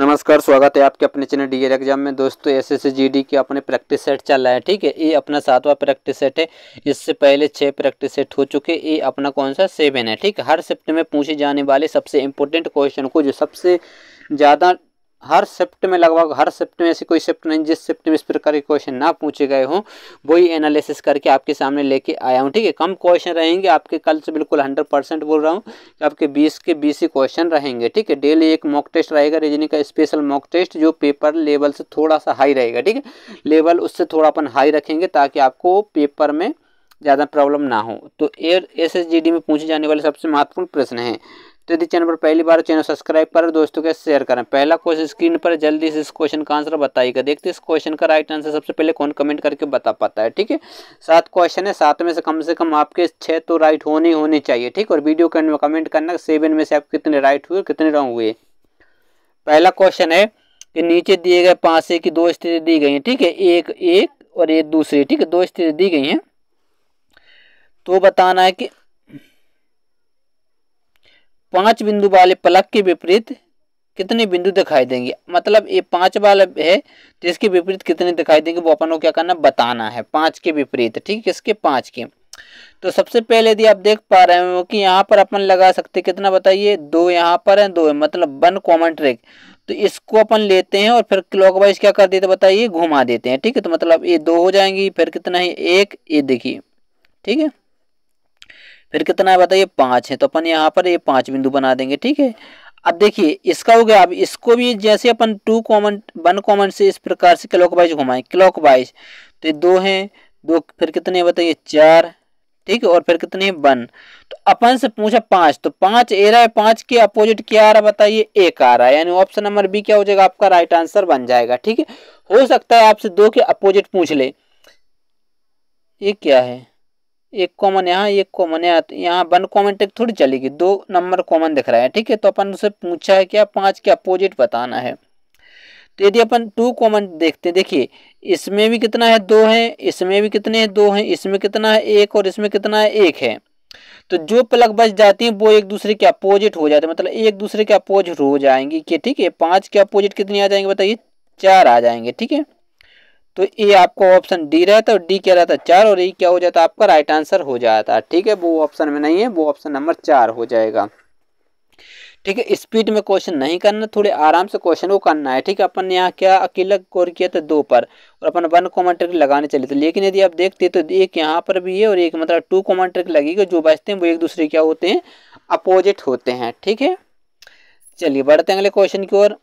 नमस्कार स्वागत है आपके अपने चैनल डी एग्जाम में दोस्तों एस एस के अपने प्रैक्टिस सेट चल रहा है ठीक है ये अपना सातवां प्रैक्टिस सेट है इससे पहले छः प्रैक्टिस सेट हो चुके ये अपना कौन सा सेवन है ठीक है हर शिफ्ट में पूछे जाने वाले सबसे इंपॉर्टेंट क्वेश्चन को जो सबसे ज़्यादा हर शिफ्ट में लगभग हर शिफ्ट में ऐसी कोई शिफ्ट नहीं जिस शिफ्ट में इस प्रकार के क्वेश्चन ना पूछे गए हों वही एनालिसिस करके आपके सामने लेके आया हूँ ठीक है कम क्वेश्चन रहेंगे आपके कल से बिल्कुल हंड्रेड परसेंट बोल रहा हूँ कि आपके बीस के बीस ही क्वेश्चन रहेंगे ठीक है डेली एक मॉक टेस्ट रहेगा रीजनिंग का स्पेशल मॉक टेस्ट जो पेपर लेवल से थोड़ा सा हाई रहेगा ठीक है लेवल उससे थोड़ा अपन हाई रखेंगे ताकि आपको पेपर में ज़्यादा प्रॉब्लम ना हो तो एयर एस में पूछे जाने वाले सबसे महत्वपूर्ण प्रश्न हैं तो यदि चैनल पर पहली बार चैनल सब्सक्राइब करें दोस्तों के शेयर करें पहला क्वेश्चन स्क्रीन पर जल्दी से इस क्वेश्चन का आंसर बताइएगा देखते इस क्वेश्चन का राइट आंसर सबसे पहले कौन कमेंट करके बता पाता है ठीक है सात क्वेश्चन है सात में से कम से कम आपके छः तो राइट होने होने चाहिए ठीक और वीडियो के में कमेंट करना सेवन में से आप कितने राइट हुए कितने रॉन्ग हुए पहला क्वेश्चन है कि नीचे दिए गए पाँचे की दो स्थिति दी गई है ठीक है एक एक और एक दूसरी ठीक है दो स्थिति दी गई हैं तो बताना है कि पांच बिंदु वाले प्लग के विपरीत कितने बिंदु दिखाई देंगे मतलब ये पांच वाला है तो इसके विपरीत कितने दिखाई देंगे वो अपन को क्या करना बताना है पांच के विपरीत ठीक है इसके पांच के तो सबसे पहले यदि आप देख पा रहे हो कि यहाँ पर अपन लगा सकते कितना बताइए दो यहाँ पर है दो है मतलब वन कॉमन ट्रिक तो इसको अपन लेते हैं और फिर क्लॉकवाइज क्या कर देते बताइए घुमा देते हैं ठीक है तो मतलब ये दो हो जाएंगी फिर कितना है एक ये देखिए ठीक है फिर कितना है बताइए पाँच है तो अपन यहाँ पर ये पांच पाँच बिंदु बना देंगे ठीक है अब देखिए इसका हो गया अब इसको भी जैसे अपन टू कॉमन वन कॉमन से इस प्रकार से क्लॉक वाइज घुमाएं क्लॉक वाइज तो ये दो हैं दो फिर कितने बताइए चार ठीक है और फिर कितने वन तो अपन से पूछा पाँच तो पाँच ए रहा है पाँच के अपोजिट क्या आ रहा है बताइए एक आ रहा है यानी ऑप्शन नंबर बी क्या हो जाएगा आपका राइट आंसर बन जाएगा ठीक है हो सकता है आपसे दो के अपोजिट पूछ ले ये क्या है एक कॉमन यहाँ एक कॉमन यहाँ तो यहाँ वन कॉमन टेक थोड़ी चलेगी दो नंबर कॉमन दिख रहा है ठीक है तो अपन उसे पूछा है क्या पाँच के अपोजिट बताना है तो यदि अपन टू कॉमन देखते देखिए इसमें भी कितना है दो है इसमें भी कितने हैं दो हैं इसमें कितना है एक और इसमें कितना है एक है तो जो प्लग बच जाती हैं वो एक दूसरे के अपोजिट हो जाते हैं मतलब एक दूसरे के अपोजिट हो जाएंगी कि ठीक है पाँच के अपोजिट कितनी आ जाएंगे बताइए चार आ जाएंगे ठीक है तो ए आपको ऑप्शन डी रहता है और डी क्या रहता है चार और ई e क्या हो जाता आपका राइट आंसर हो जाता ठीक है वो ऑप्शन में नहीं है वो ऑप्शन नंबर चार हो जाएगा ठीक है स्पीड में क्वेश्चन नहीं करना थोड़े आराम से क्वेश्चन को करना है ठीक है अपन ने यहाँ क्या अकेला कोर किया था दो पर और अपन वन कॉमन ट्रिक लगाने चले थे लेकिन यदि आप देखते तो एक यहाँ पर भी है और एक मतलब टू कॉमन ट्रिक लगेगी जो बचते हैं वो एक दूसरे क्या होते हैं अपोजिट होते हैं ठीक है चलिए बढ़ते हैं अगले क्वेश्चन की ओर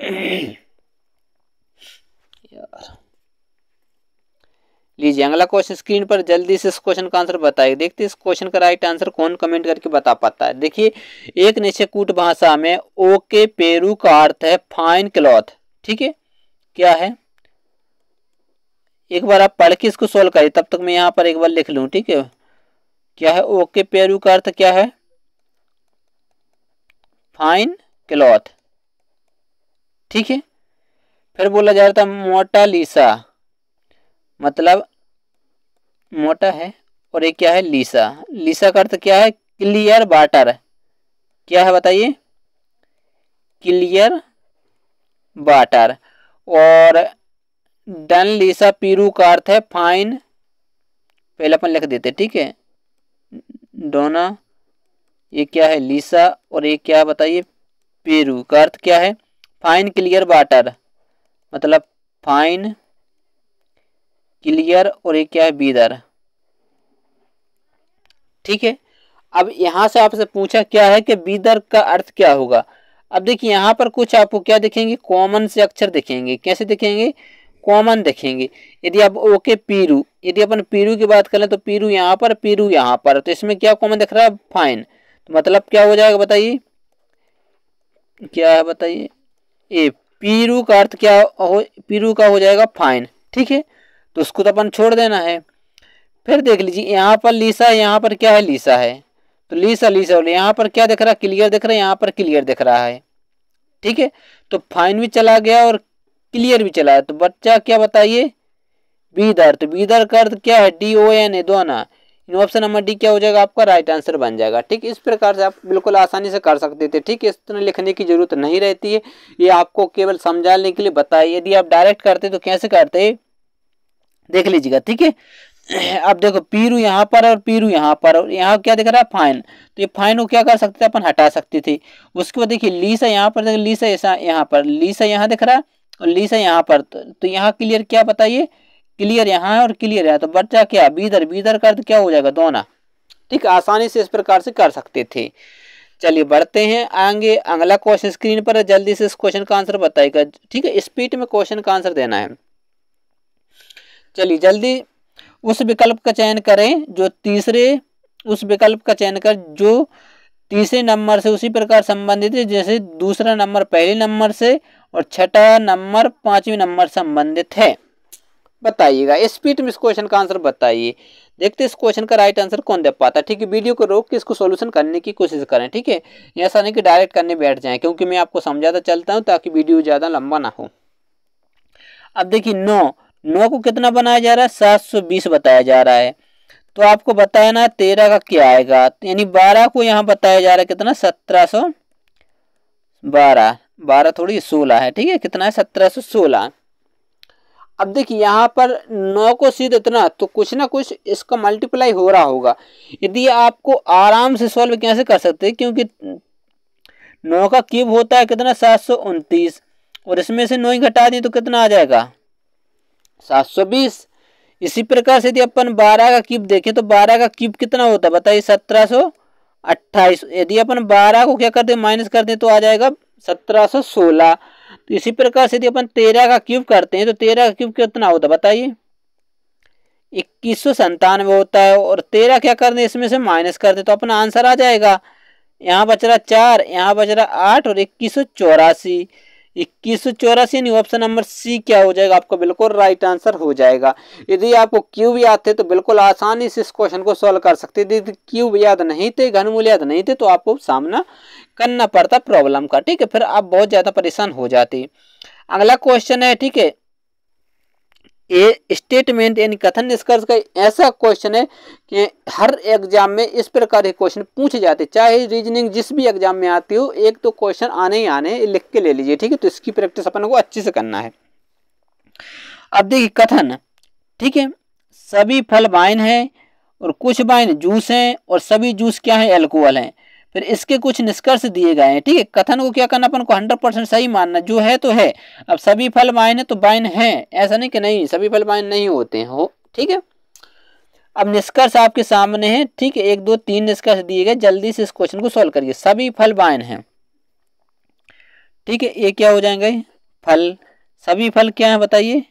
यार लीजिए अगला क्वेश्चन स्क्रीन पर जल्दी से इस क्वेश्चन का आंसर बताइए देखते इस क्वेश्चन का राइट आंसर कौन कमेंट करके बता पाता है देखिए एक निश्चयकूट भाषा में ओके पेरू का अर्थ है फाइन क्लॉथ ठीक है क्या है एक बार आप पढ़ के इसको सोल्व करिए तब तक मैं यहाँ पर एक बार लिख लूँ ठीक है क्या है ओके पेरू का अर्थ क्या है फाइन क्लॉथ ठीक है फिर बोला जा रहा था मोटा लीसा मतलब मोटा है और एक क्या है लीसा लीसा का अर्थ क्या है क्लियर वाटर क्या है बताइए क्लियर वाटर और डन लीसा पीरू का अर्थ है फाइन पहले अपन लिख देते ठीक है डोना ये क्या है लीसा और ये क्या बताइए पेरू का अर्थ क्या है फाइन क्लियर वाटर मतलब फाइन क्लियर और ये क्या है बीदर ठीक है अब यहाँ से आपसे पूछा क्या है कि बीदर का अर्थ क्या होगा अब देखिए यहाँ पर कुछ आपको क्या दिखेंगे कॉमन से अक्षर दिखेंगे कैसे दिखेंगे कॉमन देखेंगे यदि आप ओके पीरू यदि अपन पीरू की बात करें तो पीरू यहाँ पर पीरू यहाँ पर तो इसमें क्या कॉमन दिख रहा है फाइन तो मतलब क्या हो जाएगा बताइए क्या है बताइए ए पीरू का अर्थ क्या हो पीरू का हो जाएगा फाइन ठीक है तो उसको तो अपन छोड़ देना है फिर देख लीजिए यहाँ पर लीसा है यहाँ पर क्या है लीसा है तो लीसा लीसा बोले यहाँ पर क्या दिख रहा है क्लियर दिख रहा है यहाँ पर क्लियर दिख रहा है ठीक है तो फाइन भी चला गया और क्लियर भी चला तो बच्चा क्या बताइए बीदर तो बीदर का अर्थ क्या है डी ओ एन ए दोना ऑप्शन नंबर डी क्या हो जाएगा आपका राइट आंसर बन जाएगा ठीक इस प्रकार से आप बिल्कुल आसानी से कर सकते थे ठीक इस तरह लिखने की जरूरत नहीं रहती है ये आपको केवल समझाने के लिए बताइए यदि आप डायरेक्ट करते तो कैसे करते देख लीजिएगा ठीक है अब देखो पीरू यहाँ पर और पीरू यहाँ पर और यहाँ क्या दिख रहा है फाइन तो ये फाइन को क्या कर सकते थे अपन हटा सकते थे उसके बाद देखिए लीसा यहाँ पर देखिए लीसा ऐसा यहाँ पर लीसा यहाँ दिख रहा है और लीसा यहाँ पर तो, तो यहाँ क्लियर क्या बताइए क्लियर यहाँ है और क्लियर यहाँ तो बच्चा क्या बीधर बीधर कर तो क्या हो जाएगा दोना ठीक आसानी से इस प्रकार से कर सकते थे चलिए बढ़ते हैं आगे अगला क्वेश्चन स्क्रीन पर जल्दी से इस क्वेश्चन का आंसर बताएगा ठीक है स्पीड में क्वेश्चन का आंसर देना है चलिए जल्दी उस विकल्प का चयन करें जो तीसरे उस विकल्प का चयन कर जो तीसरे नंबर से उसी प्रकार संबंधित है जैसे दूसरा नंबर पहले नंबर से और छठा नंबर पांचवें नंबर संबंधित है बताइएगा स्पीड में इस क्वेश्चन का आंसर बताइए देखते इस क्वेश्चन का राइट आंसर कौन दे पाता है ठीक है वीडियो को रोक के इसको सोल्यूशन करने की कोशिश करें ठीक है ऐसा नहीं कि डायरेक्ट करने बैठ जाएं क्योंकि मैं आपको समझाता चलता हूं ताकि वीडियो ज़्यादा लंबा ना हो अब देखिए नौ नौ को कितना बनाया जा रहा है सात सौ बीस बताया जा रहा है तो आपको बताना है तेरह का क्या आएगा यानी बारह को यहाँ बताया जा रहा है कितना सत्रह सौ बारह बारह थोड़ी सोलह है ठीक है कितना है सत्रह सौ सोलह अब देखिए यहाँ पर नौ को सीध इतना तो कुछ ना कुछ इसका मल्टीप्लाई हो रहा होगा यदि आपको आराम से सॉल्व कैसे कर सकते हैं क्योंकि नौ का क्यूब होता है कितना सात सौ उनतीस और इसमें से नौ ही घटा दें तो कितना आ जाएगा सात सौ बीस इसी प्रकार से यदि अपन बारह का क्यूब देखें तो बारह का क्यूब कितना होता है बताइए सत्रह सौ अट्ठाईस यदि अपन बारह को क्या कर दें माइनस कर दें तो आ जाएगा सत्रह सो सोलह तो इसी प्रकार से यदि अपन तेरह का क्यूब करते हैं तो तेरह का क्यूब कितना होता है बताइए इक्कीस सौ संतानवे होता है और तेरह क्या कर दें इसमें से माइनस कर दें तो अपना आंसर आ जाएगा यहाँ बच रहा चार यहाँ बच रहा आठ और इक्कीस सौ चौरासी इक्कीस सौ चौरासी यानी ऑप्शन नंबर सी क्या हो जाएगा आपका बिल्कुल राइट आंसर हो जाएगा यदि आपको क्यूब याद थे तो बिल्कुल आसानी से इस क्वेश्चन को सॉल्व कर सकते थे यदि क्यूब याद नहीं थे घनमूल याद नहीं थे तो आपको सामना करना पड़ता प्रॉब्लम का ठीक है फिर आप बहुत ज़्यादा परेशान हो जाते अगला क्वेश्चन है ठीक है ए स्टेटमेंट यानी कथन निष्कर्ष का ऐसा क्वेश्चन है कि हर एग्जाम में इस प्रकार के क्वेश्चन पूछे जाते हैं चाहे रीजनिंग जिस भी एग्जाम में आती हो एक तो क्वेश्चन आने ही आने लिख के ले लीजिए ठीक है तो इसकी प्रैक्टिस अपन को अच्छे से करना है अब देखिए कथन ठीक है सभी फल वाइन है और कुछ वाइन जूस हैं और सभी जूस क्या है एल्कोहल हैं फिर इसके कुछ निष्कर्ष दिए गए हैं ठीक है कथन को क्या करना अपन को हंड्रेड परसेंट सही मानना जो है तो है अब सभी फल वाइन है तो बाइन है ऐसा नहीं कि नहीं सभी फल वाइन नहीं होते हैं हो ठीक है अब निष्कर्ष आपके सामने है ठीक है एक दो तीन निष्कर्ष दिए गए जल्दी से इस क्वेश्चन को सॉल्व करिए सभी फल बाइन है ठीक है ये क्या हो जाएंगे फल सभी फल क्या है बताइए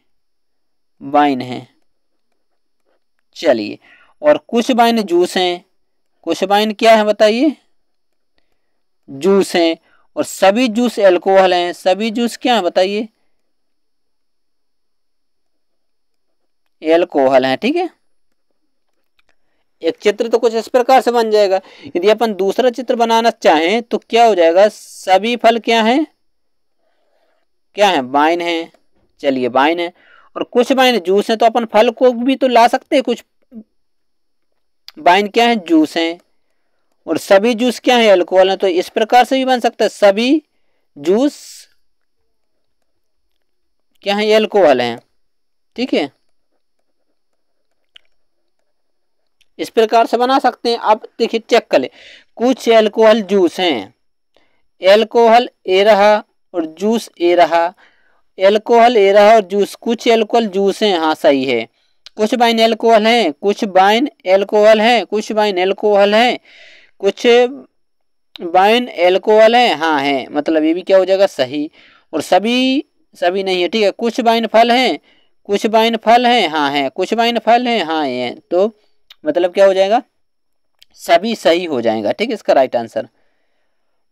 वाइन है चलिए और कुछ वाइन जूस हैं कुछ वाइन क्या है बताइए जूस हैं और सभी जूस एल्कोहल हैं सभी जूस क्या है बताइए एल्कोहल हैं ठीक है एक चित्र तो कुछ इस प्रकार से बन जाएगा यदि अपन दूसरा चित्र बनाना चाहें तो क्या हो जाएगा सभी फल क्या हैं क्या है बाइन है चलिए बाइन है और कुछ बाइन जूस हैं तो अपन फल को भी तो ला सकते हैं कुछ बाइन क्या है जूस हैं और सभी जूस क्या है अल्कोहल है तो इस प्रकार से भी बन सकता है सभी जूस क्या है अल्कोहल है ठीक है इस प्रकार से बना सकते हैं अब देखिए चेक कर ले कुछ एल्कोहल जूस हैं एल्कोहल ए रहा और जूस ए रहा एल्कोहल ए रहा और जूस कुछ एल्कोहल जूस हैं हाँ सही है कुछ बाइन एल्कोहल हैं कुछ बाइन एल्कोहल हैं कुछ बाइन एल्कोहल हैं कुछ वाइन एल्कोहल हैं हाँ हैं मतलब ये भी क्या हो जाएगा सही और सभी सभी नहीं है ठीक है कुछ वाइन फल हैं कुछ वाइन फल हैं हाँ हैं कुछ वाइन फल हैं हाँ हैं तो मतलब क्या हो जाएगा सभी सही हो जाएगा ठीक है इसका राइट आंसर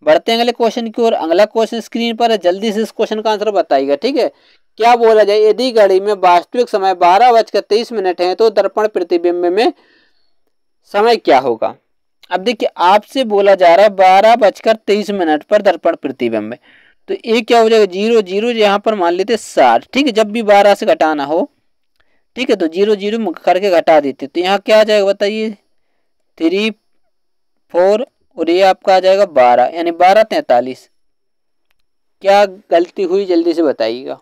बढ़ते हैं अगले क्वेश्चन की ओर अगला क्वेश्चन स्क्रीन पर है जल्दी से इस क्वेश्चन का आंसर बताइएगा ठीक है क्या बोला जाए यदि घड़ी में वास्तविक समय बारह बजकर तेईस मिनट है तो दर्पण प्रतिबिंब में समय क्या होगा अब देखिए आपसे बोला जा रहा है बारह बजकर तेईस मिनट पर दर्पण प्रतिबिंब है तो ये क्या हो जाएगा जीरो जीरो यहाँ पर मान लेते साठ ठीक है जब भी बारह से घटाना हो ठीक है तो जीरो जीरो करके घटा देते तो यहाँ क्या आ जाएगा बताइए थ्री फोर और ये आपका आ जाएगा बारह यानी बारह तैंतालीस क्या गलती हुई जल्दी से बताइएगा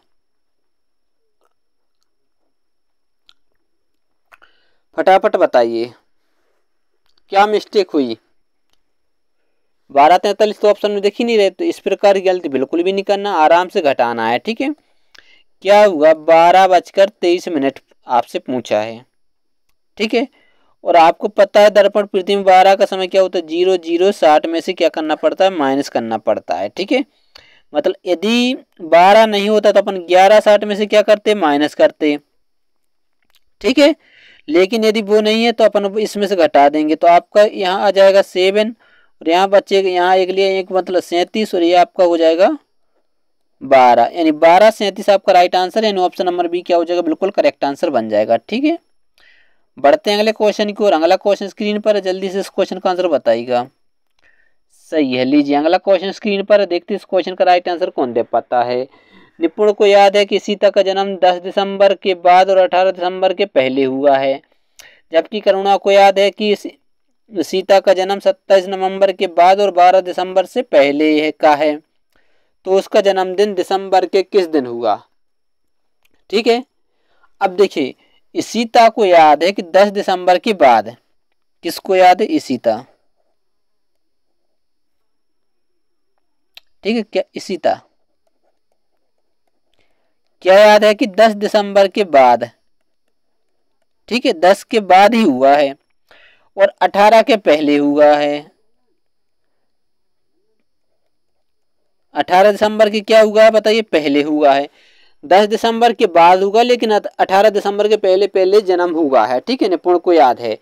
फटाफट बताइए क्या मिस्टेक हुई बारह तैंतालीस तो ऑप्शन में देख ही नहीं रहे तो इस प्रकार की गलती बिल्कुल भी नहीं करना आराम से घटाना है ठीक है क्या हुआ बारह बजकर तेईस मिनट आपसे पूछा है ठीक है और आपको पता है दर्पण पृथ्वी में बारह का समय क्या होता है जीरो जीरो साठ में से क्या करना पड़ता है माइनस करना पड़ता है ठीक है मतलब यदि बारह नहीं होता तो अपन ग्यारह साठ में से क्या करते माइनस करते ठीक है लेकिन यदि वो नहीं है तो अपन इसमें से घटा देंगे तो आपका यहाँ आ जाएगा सेवन और यहाँ बच्चे यहाँ एक लिए एक मतलब सैंतीस और ये आपका हो जाएगा बारह यानी बारह सैंतीस आपका राइट आंसर यानी ऑप्शन नंबर बी क्या हो जाएगा बिल्कुल करेक्ट आंसर बन जाएगा ठीक है बढ़ते हैं अगले क्वेश्चन की ओर अगला क्वेश्चन स्क्रीन पर जल्दी से इस क्वेश्चन का आंसर बताइएगा सही है लीजिए अगला क्वेश्चन स्क्रीन पर देखते इस क्वेश्चन का राइट आंसर कौन दे पाता है निपुण को याद है कि सीता का जन्म 10 दिसंबर के बाद और 18 दिसंबर के पहले हुआ है जबकि करुणा को याद है कि सीता का जन्म 27 नवंबर के बाद और 12 दिसंबर से पहले है का है तो उसका जन्मदिन दिसंबर के किस दिन हुआ ठीक है अब देखिए सीता को याद है कि 10 दिसंबर के बाद किसको याद है सीता ठीक है क्या सीता क्या याद है कि 10 दिसंबर के बाद ठीक है 10 के बाद ही हुआ है और 18 के पहले हुआ है 18 दिसंबर के क्या हुआ है बताइए पहले हुआ है 10 दिसंबर के बाद हुआ लेकिन 18 दिसंबर के पहले पहले जन्म हुआ है ठीक है निपुण को याद है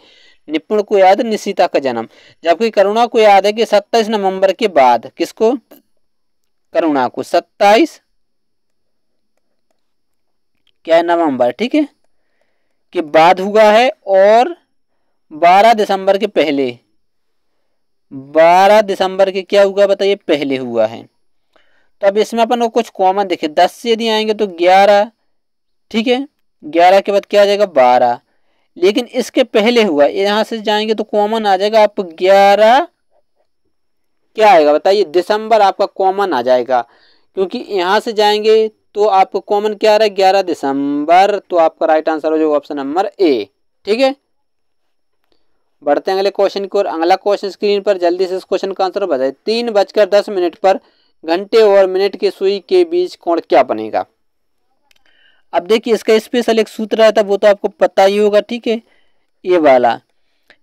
निपुण को याद निशिता का जन्म जबकि करुणा को याद है कि 27 नवंबर के बाद किसको करुणा को 27 क्या है नवंबर ठीक है कि बाद हुआ है और 12 दिसंबर के पहले 12 दिसंबर के क्या हुआ बताइए पहले हुआ है तो अब इसमें अपन को कुछ कॉमन देखे दस से यदि आएंगे तो ग्यारह ठीक है ग्यारह के बाद क्या आ जाएगा बारह लेकिन इसके पहले हुआ यहाँ से जाएंगे तो कॉमन आ जाएगा आप ग्यारह क्या आएगा बताइए दिसंबर आपका कॉमन आ जाएगा क्योंकि यहाँ से जाएंगे तो आपको कॉमन क्या आ रहा है ग्यारह दिसंबर तो आपका राइट आंसर हो जाएगा ऑप्शन नंबर ए ठीक है बढ़ते हैं अगले क्वेश्चन की ओर अगला क्वेश्चन स्क्रीन पर जल्दी से इस क्वेश्चन का आंसर बताए तीन बजकर दस मिनट पर घंटे और मिनट की सुई के बीच कोण क्या बनेगा अब देखिए इसका स्पेशल एक सूत्र रहता है वो तो आपको पता ही होगा ठीक है ये वाला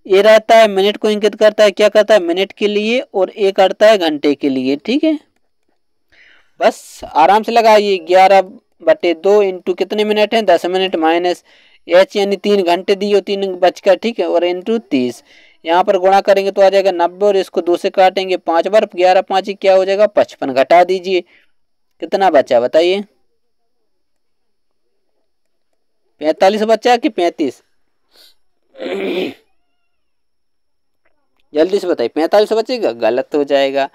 ये रहता है मिनट को इंगित करता है क्या करता है मिनट के लिए और ए करता है घंटे के लिए ठीक है बस आराम से लगाइए ग्यारह बटे दो इंटू कितने मिनट हैं दस मिनट माइनस एच यानी तीन घंटे दिए तीन तीन बजकर ठीक है और इंटू तीस यहाँ पर गुणा करेंगे तो आ जाएगा नब्बे और इसको दो से काटेंगे पाँच बार ग्यारह पाँच ही क्या हो जाएगा पचपन घटा दीजिए कितना बचा बताइए पैंतालीस बचा कि पैंतीस जल्दी से बताइए पैंतालीस बचेगा गलत हो जाएगा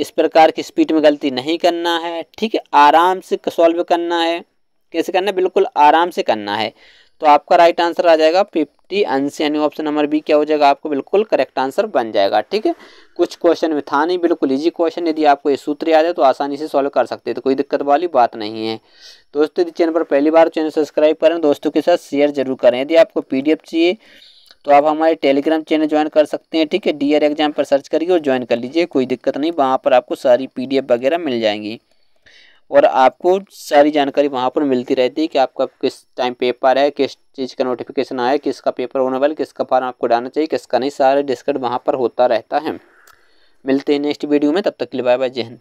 इस प्रकार की स्पीड में गलती नहीं करना है ठीक है आराम से सॉल्व करना है कैसे करना है बिल्कुल आराम से करना है तो आपका राइट आंसर आ जाएगा फिफ्टी अंश यानी ऑप्शन नंबर बी क्या हो जाएगा आपको बिल्कुल करेक्ट आंसर बन जाएगा ठीक है कुछ क्वेश्चन में था नहीं बिल्कुल इजी क्वेश्चन यदि आपको ये सूत्र याद है तो आसानी से सॉल्व कर सकते हैं तो कोई दिक्कत वाली बात नहीं है दोस्तों यदि चैनल पर पहली बार चैनल सब्सक्राइब करें दोस्तों के साथ शेयर जरूर करें यदि आपको पी चाहिए तो आप हमारे टेलीग्राम चैनल ज्वाइन कर सकते हैं ठीक है डी आर एग्जाम पर सर्च करिए और ज्वाइन कर लीजिए कोई दिक्कत नहीं वहाँ पर आपको सारी पी वगैरह मिल जाएंगी और आपको सारी जानकारी वहाँ पर मिलती रहती है कि आपका किस टाइम पेपर है किस चीज़ का नोटिफिकेशन आया किसका पेपर होने वाला किसका फार्म आपको डालना चाहिए किसका नहीं सारे डिस्कट वहाँ पर होता रहता है मिलते हैं नेक्स्ट वीडियो में तब तक के लिए बाय बाय जय हिंद